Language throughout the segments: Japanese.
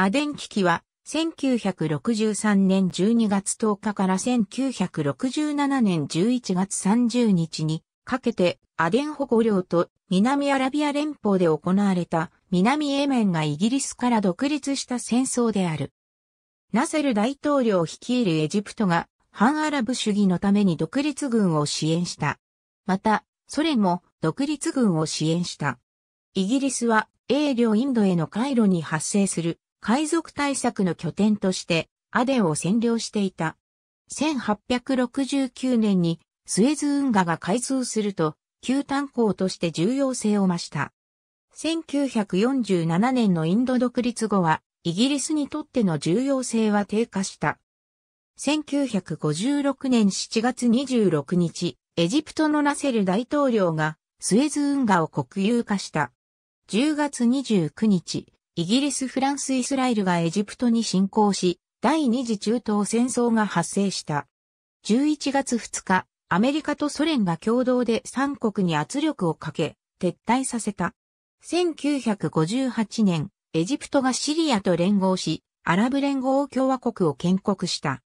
アデン危機は、1963年12月10日から1967年11月30日にかけてアデン保護領と南アラビア連邦で行われた南エメンがイギリスから独立した戦争である。ナセル大統領率いるエジプトが反アラブ主義のために独立軍を支援した。また、ソ連も独立軍を支援した。イギリスは英領インドへの回路に発生する海賊対策の拠点としてアデンを占領していた。1869年にスエズ運河が開通すると、旧炭鉱として重要性を増した。1947年のインド独立後は、イギリスにとっての重要性は低下した。1956年7月26日、エジプトのナセル大統領がスエズ運河を国有化した。10月29日、イギリス、フランス、イスラエルがエジプトに侵攻し、第二次中東戦争が発生した。11月2日、アメリカとソ連が共同で3国に圧力をかけ、撤退させた。1958年、エジプトがシリアと連合し、アラブ連合共和国を建国した。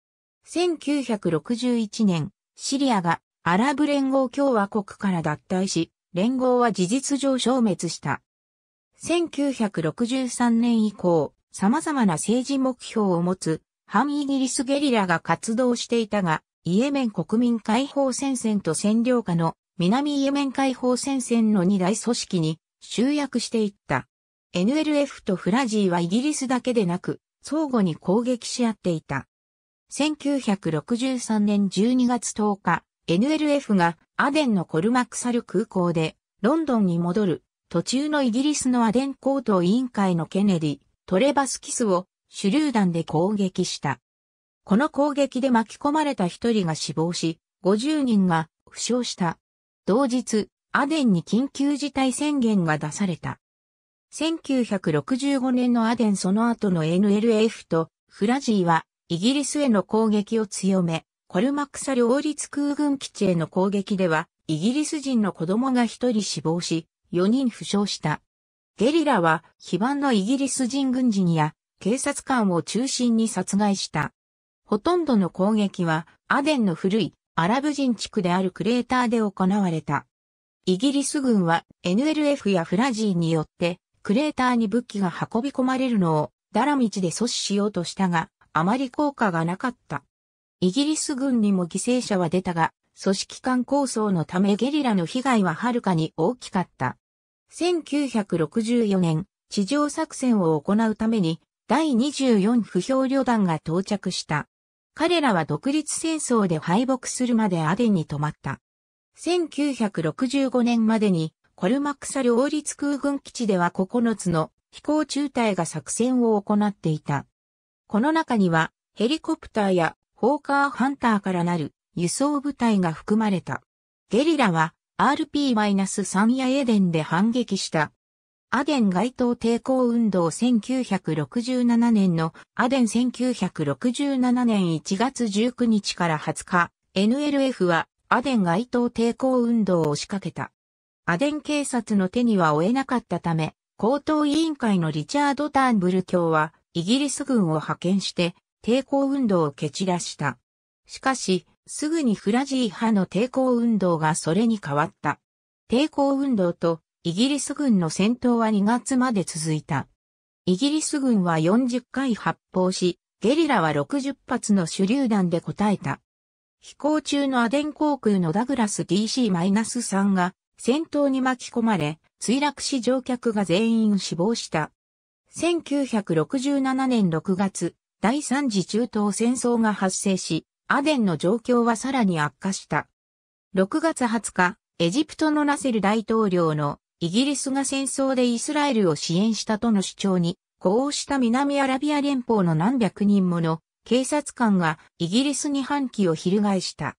1961年、シリアがアラブ連合共和国から脱退し、連合は事実上消滅した。1963年以降、様々な政治目標を持つ反イギリスゲリラが活動していたが、イエメン国民解放戦線と占領下の南イエメン解放戦線の二大組織に集約していった。NLF とフラジーはイギリスだけでなく、相互に攻撃し合っていた。1963年12月10日、NLF がアデンのコルマクサル空港でロンドンに戻る途中のイギリスのアデン高等委員会のケネディ、トレバスキスを手榴弾で攻撃した。この攻撃で巻き込まれた一人が死亡し、50人が負傷した。同日、アデンに緊急事態宣言が出された。1965年のアデンその後の NLF とフラジーはイギリスへの攻撃を強め、コルマクサ両立空軍基地への攻撃ではイギリス人の子供が一人死亡し、4人負傷した。ゲリラは、非番のイギリス人軍人や警察官を中心に殺害した。ほとんどの攻撃は、アデンの古いアラブ人地区であるクレーターで行われた。イギリス軍は NLF やフラジーによってクレーターに武器が運び込まれるのをダラ道で阻止しようとしたが、あまり効果がなかった。イギリス軍にも犠牲者は出たが、組織間構想のためゲリラの被害ははるかに大きかった。1964年、地上作戦を行うために、第24不評旅団が到着した。彼らは独立戦争で敗北するまでアデンに泊まった。1965年までに、コルマクサ両立空軍基地では9つの飛行中隊が作戦を行っていた。この中には、ヘリコプターやホーカーハンターからなる輸送部隊が含まれた。ゲリラは RP-3 やエデンで反撃した。アデン街頭抵抗運動1967年のアデン1967年1月19日から20日、NLF はアデン街頭抵抗運動を仕掛けた。アデン警察の手には負えなかったため、高等委員会のリチャード・ターンブル卿はイギリス軍を派遣して抵抗運動を蹴散らした。しかし、すぐにフラジー派の抵抗運動がそれに変わった。抵抗運動とイギリス軍の戦闘は2月まで続いた。イギリス軍は40回発砲し、ゲリラは60発の手榴弾で応えた。飛行中のアデン航空のダグラス DC-3 が戦闘に巻き込まれ、墜落し乗客が全員死亡した。1967年6月、第三次中東戦争が発生し、アデンの状況はさらに悪化した。6月20日、エジプトのナセル大統領のイギリスが戦争でイスラエルを支援したとの主張に、こうした南アラビア連邦の何百人もの警察官がイギリスに反旗を翻した。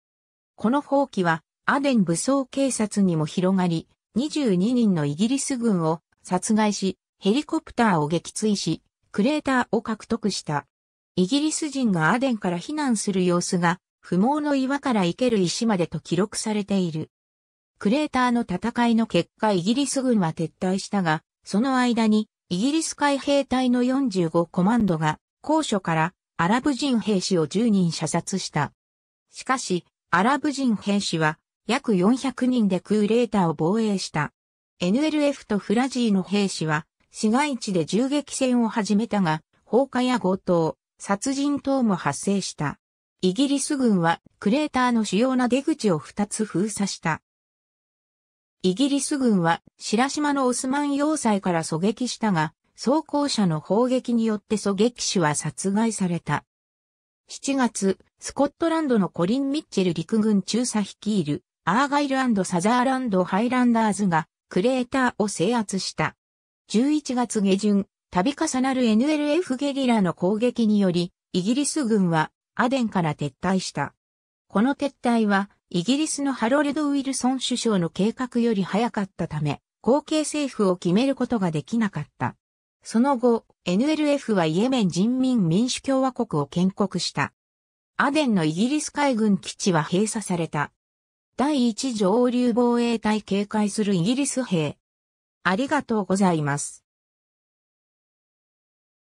この放棄はアデン武装警察にも広がり、22人のイギリス軍を殺害し、ヘリコプターを撃墜し、クレーターを獲得した。イギリス人がアデンから避難する様子が、不毛の岩から生ける石までと記録されている。クレーターの戦いの結果イギリス軍は撤退したが、その間にイギリス海兵隊の45コマンドが高所からアラブ人兵士を10人射殺した。しかし、アラブ人兵士は約400人でクーレーターを防衛した。NLF とフラジーの兵士は市街地で銃撃戦を始めたが、放火や強盗、殺人等も発生した。イギリス軍はクレーターの主要な出口を2つ封鎖した。イギリス軍は白島のオスマン要塞から狙撃したが、装甲車の砲撃によって狙撃手は殺害された。7月、スコットランドのコリン・ミッチェル陸軍中佐率いるアーガイルサザーランドハイランダーズがクレーターを制圧した。11月下旬、度重なる NLF ゲリラの攻撃により、イギリス軍はアデンから撤退した。この撤退は、イギリスのハロルド・ウィルソン首相の計画より早かったため、後継政府を決めることができなかった。その後、NLF はイエメン人民民主共和国を建国した。アデンのイギリス海軍基地は閉鎖された。第一上流防衛隊警戒するイギリス兵。ありがとうございます。